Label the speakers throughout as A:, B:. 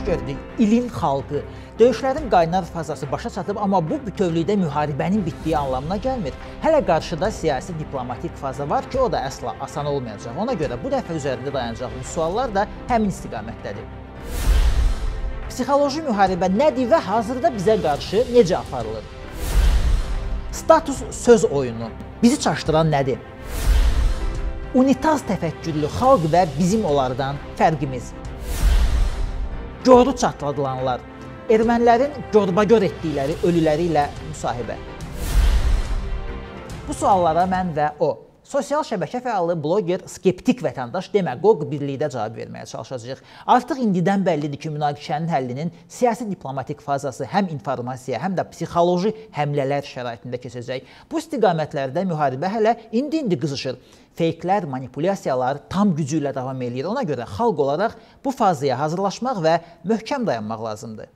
A: baş verdi. İlin xalqı döyüşlərin qaynar fazası başa çatıb, amma bu bütövlükdə müharibənin bitdiyi anlamına gəlmir. Hələ qarşıda siyasi diplomatik faza var ki, o da əsla asan olmayacaq. Ona görə bu dəfə üzərində dayanacağımız suallar da həmin istiqamətdədir. Psixoloji müharibə nədir və hazırda bizə qarşı necə aparılır? Status söz oyunu bizi çaşdıran nədir? Unitaz təfəkkürlü xalq və bizim onlardan fərqimiz. Gordu çatladılanlar, ermənilərin gorbagor etdikləri ölüləri ilə müsahibə. Bu suallara mən və o Sosial şəbəkə fəalı, bloger, skeptik vətəndaş, demagog birlikdə cavab verməyə çalışacağıq. Artıq indidən bəllidir ki, münaqişənin həllinin siyasi diplomatik fazası həm informasiya, həm də psixoloji həmlələr şəraitində keçəcək. Bu istiqamətlərdə müharibə hələ indi-indi qızışır. Feyklər, manipulyasiyalar tam gücü ilə davam eləyir. Ona görə xalq olaraq bu fazaya hazırlaşmaq və möhkəm dayanmaq lazımdır.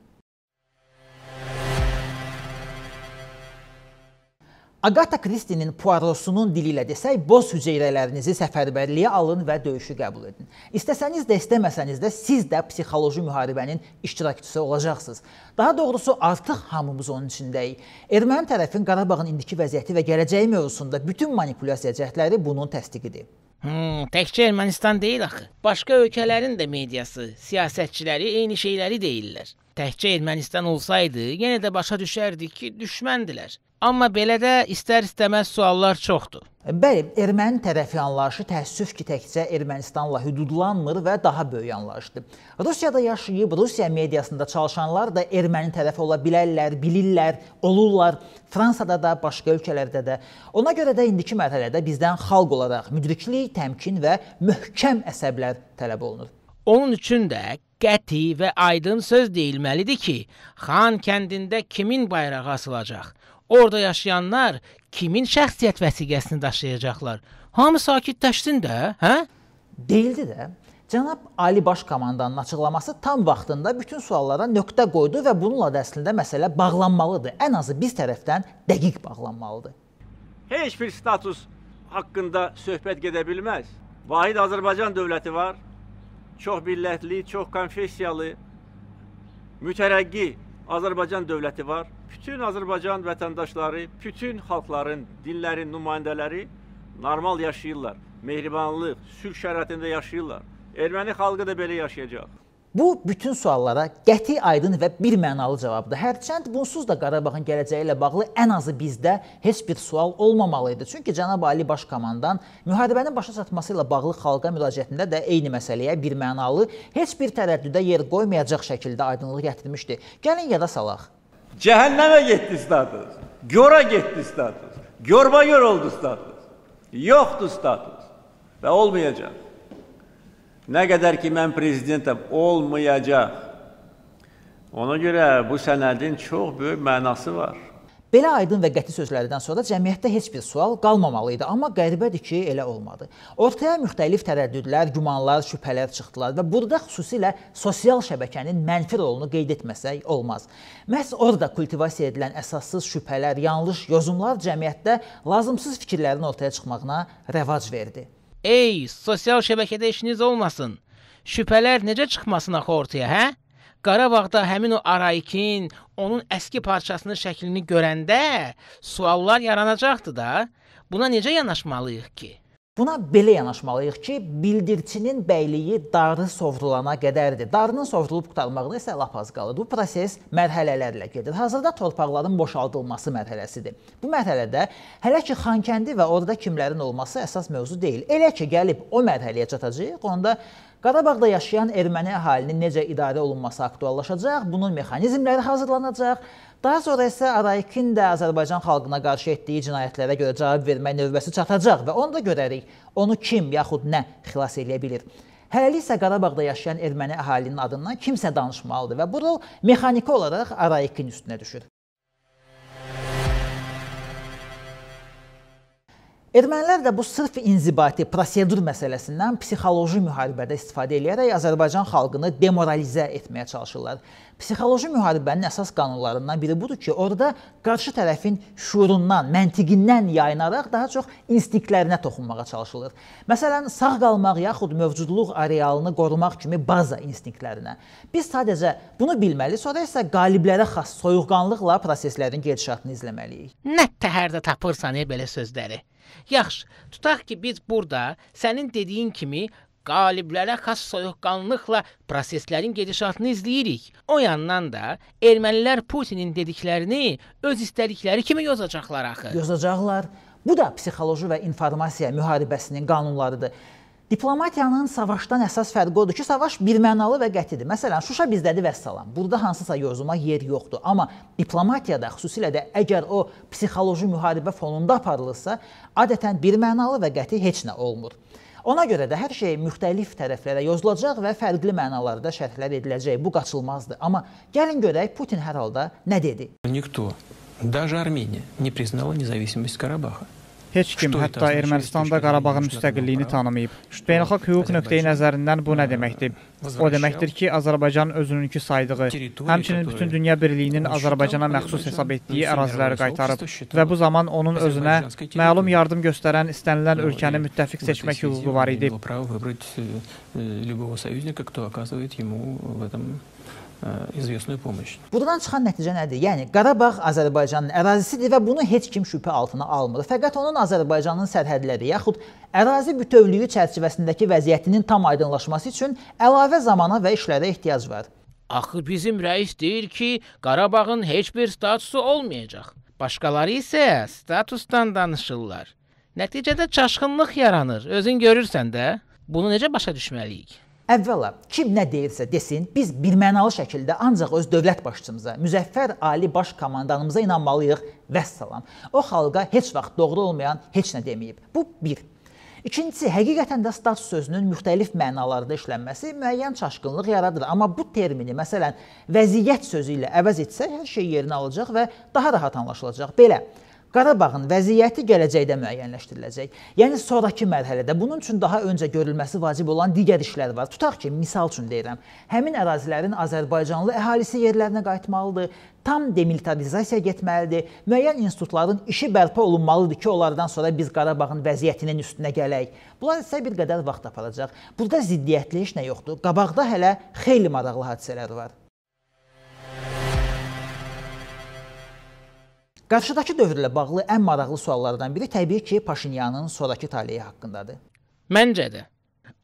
A: Agata Kristinin Puarosunun dili ilə desək, boz hüceyrələrinizi səfərbərliyə alın və döyüşü qəbul edin. İstəsəniz də, istəməsəniz də siz də psixoloji müharibənin iştirakçısı olacaqsınız. Daha doğrusu artıq hamımız onun içindəyik. Erməni tərəfin Qarabağın indiki vəziyyəti və gələcəyi mövzusunda bütün manipulyasiya cəhdləri
B: bunun təsdiqidir. Hmm, təkcə Ermənistan deyil axı. Başqa ölkələrin də mediası, siyasətçiləri eyni şeyləri deyirlər. Təkcə Ermənistan olsaydı, yenə də başa düşərdik ki, düşməndilər. Amma belə də istər-istəməz suallar çoxdur. E, bəli,
A: erməni tərəfi anlayışı təəssüf ki, təkcə Ermənistanla hüdudlanmır və daha böyük anlayışdır. Rusiyada yaşayıb, Rusiya mediasında çalışanlar da erməni tərəfi ola bilərlər, bilirlər, olurlar. Fransada da, başqa ölkələrdə də. Ona görə də indiki mərhələdə bizdən
B: xalq olaraq
A: müdriklik, təmkin və möhkəm əsəblər tələb olunur. Onun üçün
B: də qəti və aydın söz deyilməlidir ki, Xan kəndində kimin bayrağı asılacaq? Orda yaşayanlar kimin şəxsiyyət vəsiqəsini daşıyacaqlar? Hamı sakitləşsin də, hə? Deyildi də. Cənab Ali Baş Komandanın
A: açıqlaması tam vaxtında bütün suallara nöqtə qoydu və bununla da əslində məsələ bağlanmalıdır. Ən azı biz tərəfdən dəqiq bağlanmalıdır.
C: Heç bir status haqqında söhbət gedə bilməz. Vahid Azərbaycan dövləti var. Çox millətli, çox konfessiyalı, mütərəqqi Azərbaycan dövləti var. Bütün Azərbaycan vətəndaşları, bütün xalqların, dinlərin nümayəndələri normal yaşayırlar. Mehribanlıq, sülh şəraitində yaşayırlar. Erməni xalqı da belə yaşayacaq.
A: Bu bütün suallara qəti, aydın və bir mənalı cavabdır. Hərçənd bunsuz da Qarabağın gələcəyi ilə bağlı ən azı bizdə heç bir sual olmamalı idi. Çünki cənab Ali Baş Komandan müharibənin başa çatması ilə bağlı xalqa müraciətində də eyni məsələyə bir mənalı, heç bir tərəddüdə yer qoymayacaq şəkildə aydınlıq gətirmişdi. Gəlin yada salaq. Cəhənnəmə
C: getdi status. Gora getdi status. Görba gör oldu status. Yoxdur status və olmayacaq. Nə qədər ki, mən prezidentim olmayacaq. Ona görə bu sənədin çox böyük mənası
A: var. Belə aydın və qəti sözlərdən sonra cəmiyyətdə heç bir sual qalmamalı idi, amma qəribədir ki, elə olmadı. Ortaya müxtəlif tərəddüdlər, gümanlar, şübhələr çıxdılar və burada xüsusilə sosial şəbəkənin mənfi rolunu qeyd etməsək olmaz. Məhz orada kultivasiya edilən əsassız şübhələr, yanlış yozumlar cəmiyyətdə lazımsız fikirlərin ortaya çıxmağına
B: rəvac verdi. Ey, sosial şəbəkədə işiniz olmasın. Şübhələr necə çıxmasın axı ortaya, hə? Qarabağda həmin o araikin, onun əski parçasının şəklini görəndə suallar yaranacaqdı da. Buna necə yanaşmalıyıq ki?
A: Buna belə yanaşmalıyıq ki, bildirçinin bəyliyi darı sovrulana qədərdir. Darının sovrulub qurtarmağına isə lap az qalır. Bu proses mərhələlərlə gedir. Hazırda torpaqların boşaldılması mərhələsidir. Bu mərhələdə hələ ki Xankəndi və orada kimlərin olması əsas mövzu deyil. Elə ki gəlib o mərhələyə çatacağıq, onda Qarabağda yaşayan erməni əhalinin necə idarə olunması aktuallaşacaq, bunun mexanizmləri hazırlanacaq. Daha sonra isə Araykin də Azərbaycan xalqına qarşı etdiyi cinayətlərə görə cavab vermək növbəsi çatacaq və onu da görərik. Onu kim yaxud nə xilas eləyə bilər? Hələlik isə Qarabağda yaşayan erməni əhalinin adından kimsə danışmalıdır və bu rol mexaniki olaraq Araykin üstünə düşür. Ermənilər də bu sırf inzibati prosedur məsələsindən psixoloji müharibədə istifadə edərək Azərbaycan xalqını demoralizə etməyə çalışırlar. Psixoloji müharibənin əsas qanunlarından biri budur ki, orada qarşı tərəfin şuurundan, məntiqindən yayınaraq daha çox instinktlərinə toxunmağa çalışılır. Məsələn, sağ qalmaq yaxud mövcudluq arealını qorumaq kimi baza instinktlərinə. Biz sadəcə bunu bilməli, sonra isə qaliblərə xas soyuqqanlıqla proseslərin gedişatını izləməliyik.
B: Nə təhərdə tapırsan e, belə sözləri? Yaxşı, tutaq ki, biz burada sənin dediyin kimi qaliblərə xas soyuqqanlıqla proseslərin gedişatını izləyirik. O yandan da ermənilər Putinin dediklərini öz istədikləri kimi yozacaqlar axı.
A: Yozacaqlar. Bu da psixoloji və informasiya müharibəsinin qanunlarıdır. Diplomatiyanın savaşdan əsas fərqi odur ki, savaş birmənalı və qətidir. Məsələn, Şuşa bizdədir və salam. Burada hansısa yozuma yer yoxdur. Amma diplomatiyada, xüsusilə də əgər o psixoloji müharibə fonunda aparılırsa, adətən birmənalı və qəti heç nə olmur. Ona görə də hər şey müxtəlif tərəflərə yozulacaq və fərqli mənalarda şərhlər ediləcək. Bu qaçılmazdır. Amma gəlin görək Putin hər halda nə dedi.
C: Никто, даже Армения, не признала независимость Карабаха. Heç kim, hətta Ermənistanda Qarabağın müstəqilliyini tanımayıb. Beynəlxalq hüquq nöqteyi nəzərindən bu nə deməkdir? O deməkdir ki, Azərbaycan özününkü saydığı, həmçinin bütün dünya birliyinin Azərbaycana məxsus hesab etdiyi əraziləri qaytarıb və bu zaman onun özünə məlum yardım göstərən istənilən ölkəni müttəfiq seçmək hüququ var idi. Э, известную помощь.
A: Buradan çıxan nəticə nədir? Yəni Qarabağ Azərbaycanın ərazisidir və bunu heç kim şübhə altına almır. Fəqət onun Azərbaycanın sərhədləri yaxud ərazi bütövlüyü çərçivəsindəki vəziyyətinin tam aydınlaşması üçün əlavə zamana və
B: işlərə ehtiyac var. Axı bizim rəis deyir ki, Qarabağın heç bir statusu olmayacaq. Başqaları isə statusdan danışırlar. Nəticədə çaşqınlıq yaranır. Özün görürsən də. Bunu necə başa düşməliyik? Əvvəla, kim nə deyirsə
A: desin, biz birmənalı şəkildə ancaq öz dövlət başçımıza, müzəffər ali baş komandanımıza inanmalıyıq. Vəssalam. O xalqa heç vaxt doğru olmayan heç nə deməyib. Bu bir. İkincisi, həqiqətən də status sözünün müxtəlif mənalarda işlənməsi müəyyən çaşqınlıq yaradır, amma bu termini məsələn vəziyyət sözü ilə əvəz etsək hər şey yerini alacaq və daha rahat anlaşılacaq. Belə Qarabağın vəziyyəti gələcəkdə müəyyənləşdiriləcək. Yəni sonrakı mərhələdə bunun üçün daha öncə görülməsi vacib olan digər işlər var. Tutaq ki, misal üçün deyirəm, həmin ərazilərin Azərbaycanlı əhalisi yerlərinə qayıtmalıdır, tam demilitarizasiya getməlidir. Müəyyən institutların işi bərpa olunmalıdır ki, onlardan sonra biz Qarabağın vəziyyətinin üstünə gələk. Bunlar isə bir qədər vaxt aparacaq. Burada ziddiyyətli heç nə yoxdur. Qabaqda hələ xeyli maraqlı hadisələr var. Qarşıdakı dövrlə bağlı ən maraqlı suallardan biri təbii ki, Paşinyanın sonrakı taleyi haqqındadır.
B: Məncə də.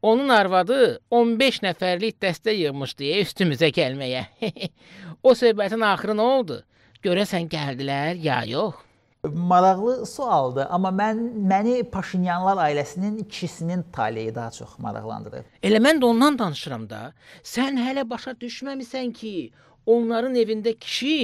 B: Onun arvadı 15 nəfərlik dəstə yığmışdı üstümüzə gəlməyə. o söhbətin axırı nə oldu? Görəsən gəldilər ya yox? Maraqlı sualdır, amma mən məni Paşinyanlar ailəsinin ikisinin taleyi daha çox maraqlandırır. Elə mən də ondan danışıram da. Sən hələ başa düşməmisən ki, onların evində kişi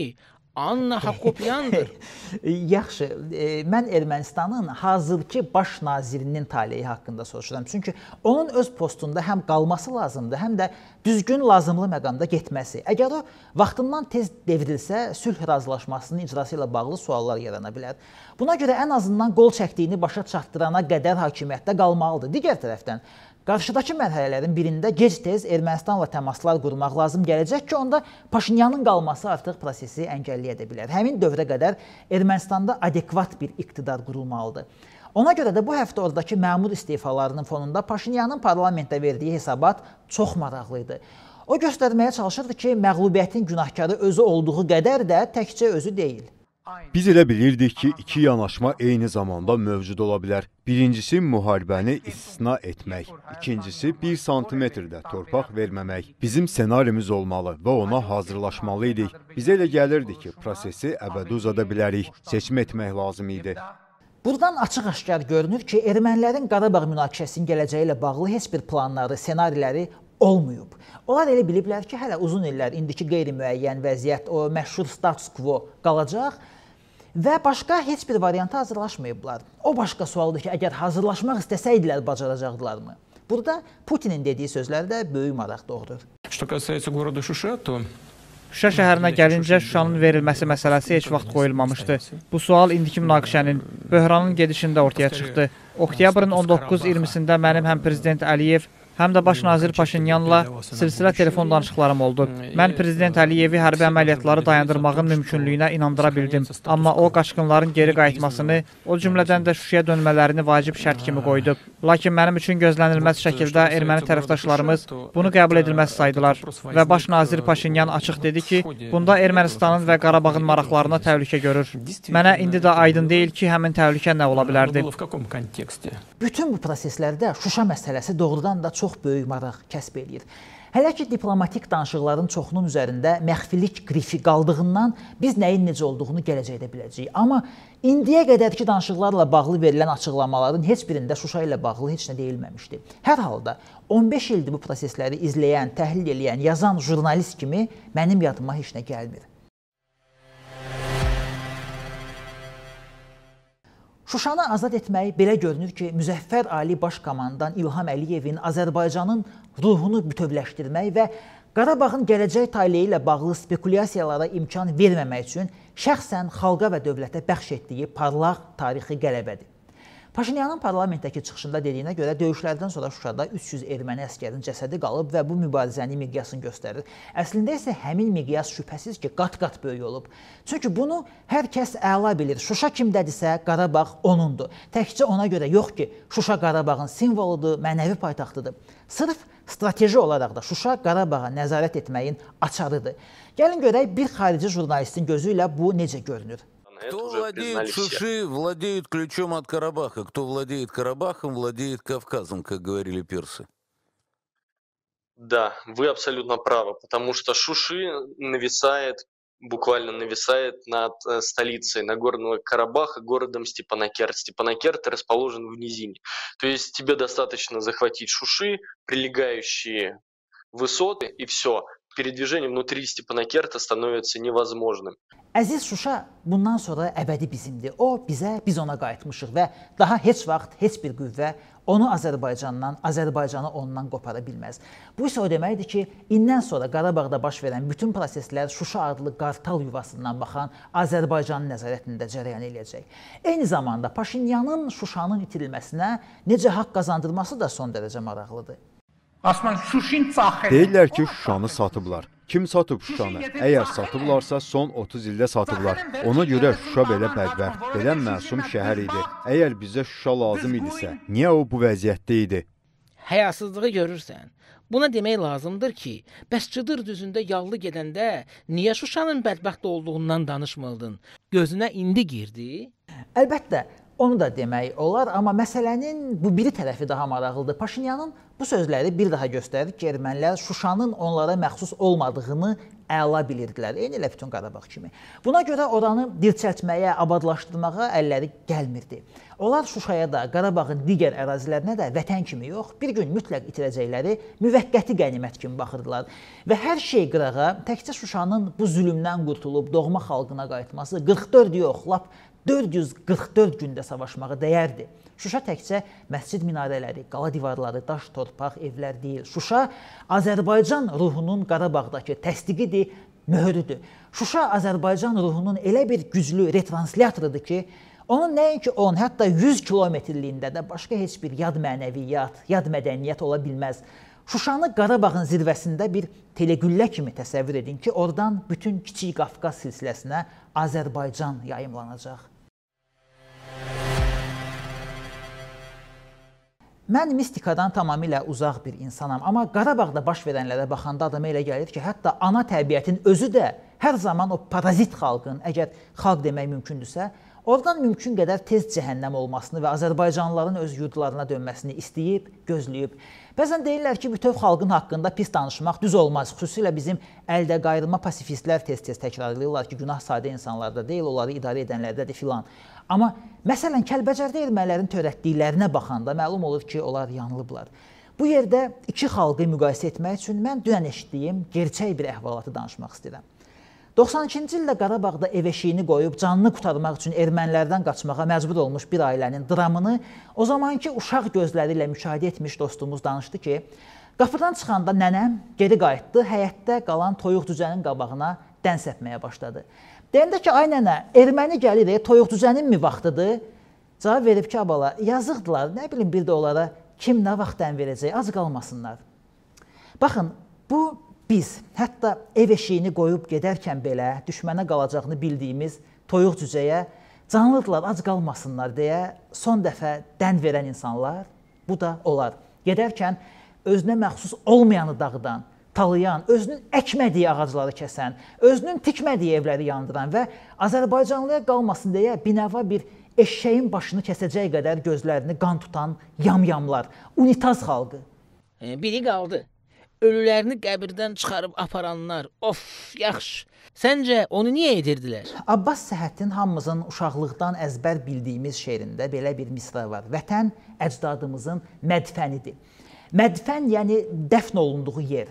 B: Anna Hakopyandır.
A: E, yaxşı, e, mən Ermənistanın hazırki baş nazirinin taleyi haqqında soruşuram. Çünki onun öz postunda həm qalması lazımdır, həm də düzgün lazımlı məqamda getməsi. Əgər o vaxtından tez devrilsə, sülh razılaşmasının icrası ilə bağlı suallar yarana bilər. Buna görə ən azından qol çəkdiyini başa çatdırana qədər hakimiyyətdə qalmalıdır. Digər tərəfdən Qarşıdakı mərhələlərin birində gec-tez Ermənistanla təmaslar qurmaq lazım gələcək ki, onda Paşinyanın qalması artıq prosesi əngəlləyə də bilər. Həmin dövrə qədər Ermənistanda adekvat bir iqtidar qurulmalıdır. Ona görə də bu həftə ordakı məmur istefalarının fonunda Paşinyanın parlamentdə verdiyi hesabat çox maraqlı idi. O göstərməyə çalışırdı ki, məğlubiyyətin günahkarı özü olduğu qədər də təkcə özü deyil.
D: Biz elə bilirdik ki, iki yanaşma eyni zamanda mövcud ola bilər. Birincisi müharibəni istisna etmək, ikincisi 1 santimetrdə torpaq verməmək. Bizim senarimiz olmalı və ona hazırlaşmalı idik. Bizə elə gəlirdi ki, prosesi əbədi uzada bilərik, seçim etmək lazım idi.
A: Buradan açıq-aşkar görünür ki, ermənilərin Qarabağ münaqişəsinin gələcəyi ilə bağlı heç bir planları, ssenariləri olmayıb. Onlar elə biliblər ki, hələ uzun illər indiki qeyri-müəyyən vəziyyət, o məşhur status quo qalacaq və başqa heç bir varianta hazırlaşmayıblar. O başqa sualdır ki, əgər hazırlaşmaq istəsəydilər bacaracaqdılarmı? Burada Putinin dediyi sözlər də böyük maraq doğurur. Что
C: касается города Шуша, то Şuşa şəhərinə gəlincə Şuşanın verilməsi məsələsi heç vaxt qoyulmamışdı. Bu sual indiki münaqişənin, böhranın gedişində ortaya çıxdı. Oktyabrın 19-20-sində mənim həm prezident Əliyev, Həm də baş nazir Paşinyanla silsilə telefon danışıqlarım oldu. Mən prezident Əliyevi hərbi əməliyyatları dayandırmağın mümkünlüyünə inandıra bildim, amma o qaçqınların geri qayıtmasını, o cümlədən də Şuşaya dönmələrini vacib şərt kimi qoydu. Lakin mənim üçün gözlənilməz şəkildə erməni tərəfdaşlarımız bunu qəbul edilməz saydılar və baş nazir Paşinyan açıq dedi ki, bunda Ermənistanın və Qarabağın maraqlarına təhlükə görür. Mənə indi də aydın deyil ki, həmin təhlükə nə ola bilərdi.
A: Bütün bu proseslərdə Şuşa məsələsi doğrudan da çox çox böyük maraq kəsb eləyir. Hələ ki diplomatik danışıqların çoxunun üzərində məxfilik qrifi qaldığından biz nəyin necə olduğunu gələcəkdə biləcəyik. Amma indiyə qədərki danışıqlarla bağlı verilən açıqlamaların heç birində Şuşa ilə bağlı heç nə deyilməmişdi. Hər halda 15 ildir bu prosesləri izləyən, təhlil edən, yazan jurnalist kimi mənim yadıma heç nə gəlmir. Şuşanı azad etmək belə görünür ki, Müzəffər Ali Baş Komandan İlham Əliyevin Azərbaycanın ruhunu bütövləşdirmək və Qarabağın gələcək taleyi ilə bağlı spekulyasiyalara imkan verməmək üçün şəxsən xalqa və dövlətə bəxş etdiyi parlaq tarixi qələbədir. Paşinyanın parlamentdəki çıxışında dediyinə görə döyüşlərdən sonra Şuşada 300 erməni əsgərin cəsədi qalıb və bu mübarizənin miqyasını göstərir. Əslində isə həmin miqyas şübhəsiz ki, qat-qat böyük olub. Çünki bunu hər kəs əla bilir. Şuşa kimdədirsə, Qarabağ onundur. Təkcə ona görə yox ki, Şuşa Qarabağın simvoludur, mənəvi paytaxtıdır. Sırf strateji olaraq da Şuşa Qarabağa nəzarət etməyin açarıdır. Gəlin görək bir xarici jurnalistin gözü ilə bu necə görünür.
B: Кто это владеет Шуши, все. владеет ключом от Карабаха. Кто владеет Карабахом, владеет Кавказом, как говорили персы.
C: Да, вы абсолютно правы, потому что Шуши нависает, буквально нависает над э, столицей Нагорного Карабаха, городом Степанакерт. Степанакерт расположен в низине. То есть тебе достаточно захватить Шуши, прилегающие высоты, и все. peredvijение внутри Степанакерта становится невозможным.
A: Əziz Şuşa bundan sonra əbədi bizimdir. O bizə, biz ona qayıtmışıq və daha heç vaxt heç bir qüvvə onu Azərbaycandan, Azərbaycanı ondan qopara bilməz. Bu isə o deməkdir ki, indən sonra Qarabağda baş verən bütün proseslər Şuşa adlı qartal yuvasından baxan Azərbaycanın nəzarətində cərəyan eləyəcək. Eyni zamanda Paşinyanın Şuşanın itirilməsinə necə haqq qazandırması da son dərəcə maraqlıdır. Osman Şuşin saxı.
D: Deyirlər ki, Şuşanı satıblar. Kim satıb Şuşanı? Əgər satıblarsa son 30 ildə satıblar. Ona görə Şuşa belə bədbəxt, belə məsum şəhər idi. Əgər bizə Şuşa lazım idisə, niyə o bu vəziyyətdə idi?
B: Həyasızlığı görürsən. Buna demək lazımdır ki, bəs Cıdır düzündə yallı gedəndə niyə Şuşanın bədbəxt olduğundan danışmıldın? Gözünə indi girdi?
A: Əlbəttə, Onu da demək olar, amma məsələnin bu biri tərəfi daha maraqlıdır. Paşinyanın bu sözləri bir daha göstərir ki, ermənilər Şuşanın onlara məxsus olmadığını əla bilirdilər. Eyni elə bütün Qarabağ kimi. Buna görə oranı dirçəltməyə, abadlaşdırmağa əlləri gəlmirdi. Onlar Şuşaya da, Qarabağın digər ərazilərinə də vətən kimi yox, bir gün mütləq itirəcəkləri müvəqqəti qənimət kimi baxırdılar. Və hər şey qırağa, təkcə Şuşanın bu zülmdən qurtulub doğma xalqına qayıtması 44 yox, lap 444 gündə savaşmağı dəyərdi. Şuşa təkcə məscid minarələri, qala divarları, daş torpaq, evlər deyil. Şuşa Azərbaycan ruhunun Qarabağdakı təsdiqidir, möhürüdür. Şuşa Azərbaycan ruhunun elə bir güclü retranslyatorıdır ki, onun nəinki 10, hətta 100 kilometrliyində də başqa heç bir yad mənəviyyat, yad mədəniyyət ola bilməz. Şuşanı Qarabağın zirvəsində bir telegüllə kimi təsəvvür edin ki, oradan bütün kiçik Qafqaz silsiləsinə Azərbaycan yayımlanacaq. Mən mistikadan tamamilə uzaq bir insanam, amma Qarabağda baş verənlərə baxanda adama elə gəlir ki, hətta ana təbiətin özü də hər zaman o parazit xalqın, əgər xalq demək mümkündürsə, oradan mümkün qədər tez cəhənnəm olmasını və Azərbaycanlıların öz yurdlarına dönməsini istəyib, gözləyib. Bəzən deyirlər ki, bütöv xalqın haqqında pis danışmaq düz olmaz. Xüsusilə bizim əldə qayırma pasifistlər tez-tez təkrarlayırlar ki, günah sadə insanlarda deyil, onları idarə edənlərdədir filan. Amma məsələn Kəlbəcərdə ermənilərin törətdiklərinə baxanda məlum olur ki, onlar yanılıblar. Bu yerdə iki xalqı müqayisə etmək üçün mən dünən eşitdiyim gerçək bir əhvalatı danışmaq istəyirəm. 92-ci ildə Qarabağda ev eşiyini qoyub canını qurtarmaq üçün ermənilərdən qaçmağa məcbur olmuş bir ailənin dramını o zamanki uşaq gözləri ilə müşahidə etmiş dostumuz danışdı ki, qapıdan çıxanda nənəm geri qayıtdı, həyətdə qalan toyuq cücənin qabağına dən səpməyə başladı. Deyəndə ki, ay nənə, erməni gəlir, toyuq düzəninmi vaxtıdır? Cavab verib ki, abala, yazıqdılar, nə bilim bir də onlara kim nə vaxtdan verəcək, az qalmasınlar. Baxın, bu biz, hətta ev eşiyini qoyub gedərkən belə düşmənə qalacağını bildiyimiz toyuq cüzəyə canlıdırlar, ac qalmasınlar deyə son dəfə dən verən insanlar, bu da onlar. Gedərkən özünə məxsus olmayanı dağıdan, talayan, özünün əkmədiyi ağacları kəsən, özünün tikmədiyi evləri yandıran və Azərbaycanlıya qalmasın deyə binava bir eşşəyin başını kəsəcək qədər gözlərini qan tutan
B: yamyamlar,
A: unitaz xalqı.
B: E, biri qaldı. Ölülərini qəbirdən çıxarıb aparanlar. Of, yaxşı. Səncə onu niyə edirdilər?
A: Abbas Səhhətin hamımızın uşaqlıqdan əzbər bildiyimiz şeirində belə bir misra var. Vətən əcdadımızın mədfənidir. Mədfən yəni dəfn olunduğu yer.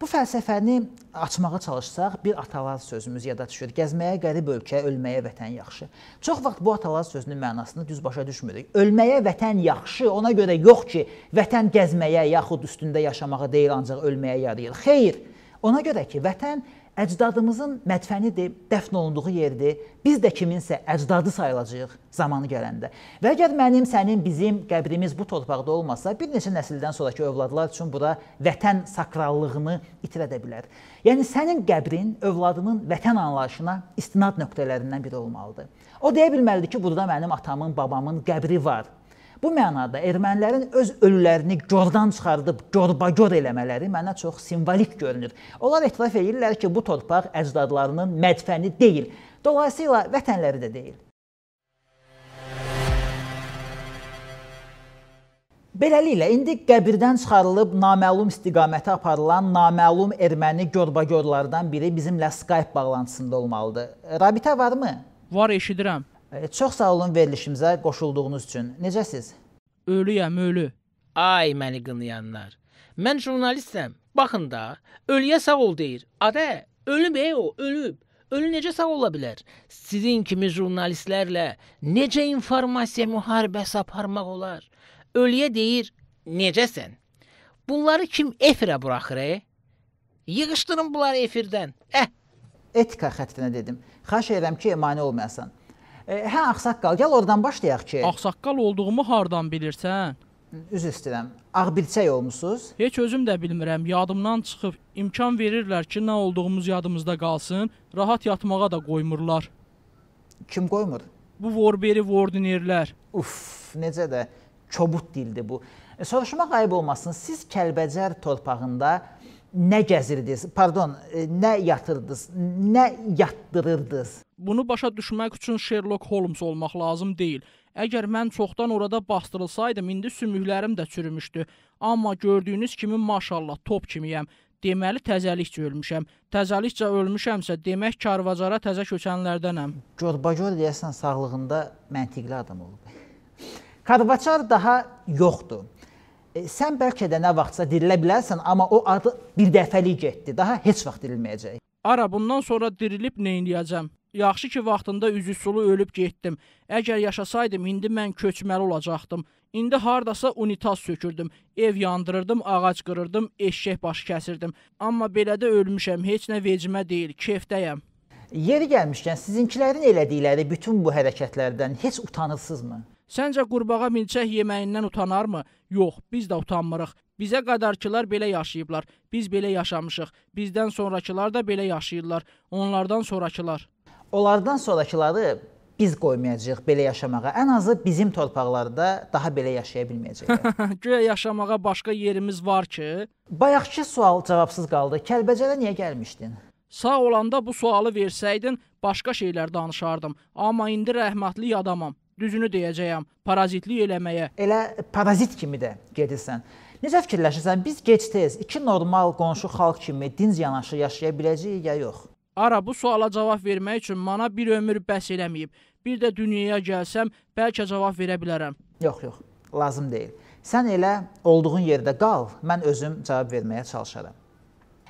A: Bu fəlsəfəni açmağa çalışsaq, bir atalar sözümüz yada düşür. Gəzməyə qərib ölkə, ölməyə vətən yaxşı. Çox vaxt bu atalar sözünün mənasını düz başa düşmürük. Ölməyə vətən yaxşı, ona görə yox ki, vətən gəzməyə yaxud üstündə yaşamağa deyil, ancaq ölməyə yarayır. Xeyr. Ona görə ki, vətən əcdadımızın mədfənidir, dəfn olunduğu yerdir. Biz də kiminsə əcdadı sayılacağıq zamanı gələndə. Və əgər mənim, sənin, bizim qəbrimiz bu torpaqda olmasa, bir neçə nəsildən sonrakı övladlar üçün bura vətən sakrallığını itirə də bilər. Yəni sənin qəbrin övladının vətən anlayışına istinad nöqtələrindən biri olmalıdır. O deyə bilməlidir ki, burada mənim atamın, babamın qəbri var. Bu mənada ermənilərin öz ölülərini gordan çıxardıb gorbagor eləmələri mənə çox simvolik görünür. Onlar etiraf edirlər ki, bu torpaq əcdadlarının mədfəni deyil, dolayısıyla vətənləri də deyil. Beləliklə, indi qəbirdən çıxarılıb naməlum istiqamətə aparılan naməlum erməni gorbagorlardan biri bizimlə Skype bağlantısında olmalıdır. Rabitə varmı? Var,
B: eşidirəm. E, çox sağ olun verilişimizə qoşulduğunuz üçün. Necəsiz? Ölüyəm, ölü. Ay məni qınlayanlar. Mən jurnalistəm. Baxın da, ölüyə sağ ol deyir. Adə, ölüb ey o, ölüb. Ölü necə sağ ola bilər? Sizin kimi jurnalistlərlə necə informasiya müharibəsi aparmaq olar? Ölüyə deyir, necəsən? Bunları kim efirə buraxır? E? Yığışdırın
A: bunları efirdən. Əh. Eh! Etika xəttinə dedim. Xahiş edirəm ki, mane olmayasan. E, hə ağsaqqal, gəl oradan başlayaq ki.
D: Ağsaqqal olduğumu hardan bilirsən? Üzr istəyirəm. Ağbilçək olmusunuz? Heç özüm də bilmirəm. Yadımdan çıxıb imkan verirlər ki, nə olduğumuz yadımızda qalsın. Rahat yatmağa da qoymurlar. Kim
A: qoymur? Bu Vorberi Vordinerlər. Uf, necə də kobud dildi bu. E, soruşmaq ayıb olmasın. Siz Kəlbəcər torpağında nə gəzirdiniz? Pardon, e, nə yatırdınız? Nə yatdırırdınız? Bunu başa düşmək üçün
D: Sherlock Holmes olmaq lazım deyil. Əgər mən çoxdan orada bastırılsaydım, indi sümüklərim də çürümüşdü. Amma gördüyünüz kimi maşallah top kimiyəm. Deməli təzəlikcə ölmüşəm. Təzəlikcə ölmüşəmsə, demək Karvacara təzə köçənlərdənəm.
A: Görbagör deyəsən sağlığında məntiqli adam olub. Karvacar daha yoxdur. E, sən bəlkə də nə vaxtsa dirilə bilərsən, amma o adı bir dəfəlik getdi. Daha heç vaxt dirilməyəcək.
D: Ara bundan sonra dirilib nə edəcəm? Yaxşı ki, vaxtında üzü sulu ölüb getdim. Əgər yaşasaydım, indi mən köçməli olacaqdım. İndi hardasa unitaz sökürdüm, ev yandırırdım, ağac qırırdım, eşşək başı kəsirdim. Amma belə də ölmüşəm, heç nə vecimə deyil, kefdəyəm. Yeri gəlmişkən,
A: sizinkilərin elədikləri
D: bütün bu hərəkətlərdən heç utanırsınızmı? Səncə qurbağa milçək yeməyindən utanarmı? Yox, biz də utanmırıq. Bizə qadarkılar belə yaşayıblar. Biz belə yaşamışıq. Bizdən sonrakılar da belə yaşayırlar. Onlardan sonrakılar.
A: Onlardan sonrakıları biz qoymayacağıq belə yaşamağa. Ən azı bizim torpaqlarda daha belə yaşaya bilməyəcəklər.
D: Güya yaşamağa başqa yerimiz var ki. Bayaqki sual cavabsız qaldı.
A: Kəlbəcərə niyə gəlmişdin?
D: Sağ olanda bu sualı versəydin, başqa şeylər danışardım. Amma indi rəhmətli adamam düzünü deyəcəyəm, parazitlik eləməyə. Elə
A: parazit kimi də gedirsən. Necə fikirləşirsən, biz gec-tez iki normal qonşu xalq kimi dinc yanaşı yaşaya biləcəyik ya yox?
D: Ara bu suala cavab vermək üçün mənə bir ömür bəs eləməyib. Bir də dünyaya gəlsəm bəlkə cavab verə bilərəm.
A: Yox, yox, lazım deyil. Sən elə olduğun yerdə qal, mən özüm cavab verməyə çalışaram.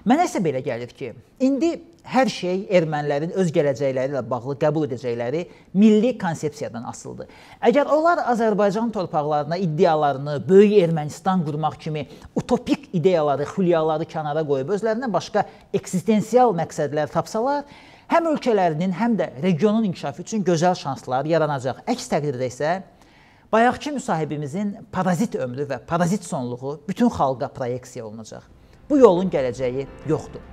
A: Mənə isə belə gəlir ki, indi hər şey ermənilərin öz gələcəkləri ilə bağlı qəbul edəcəkləri milli konsepsiyadan asılıdır. Əgər onlar Azərbaycan torpaqlarına iddialarını böyük Ermənistan qurmaq kimi utopik ideyaları, xülyaları kənara qoyub özlərinə başqa eksistensial məqsədlər tapsalar, həm ölkələrinin, həm də regionun inkişafı üçün gözəl şanslar yaranacaq. Əks təqdirdə isə bayaqki müsahibimizin parazit ömrü və parazit sonluğu bütün xalqa proyeksiya olunacaq. Bu yolun gələcəyi yoxdur.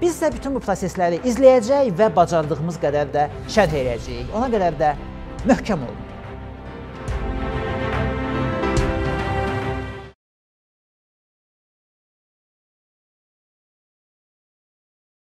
A: Biz isə bütün bu prosesləri izləyəcəyik və bacardığımız qədər də şərh edəcəyik. Ona qədər də möhkəm olun.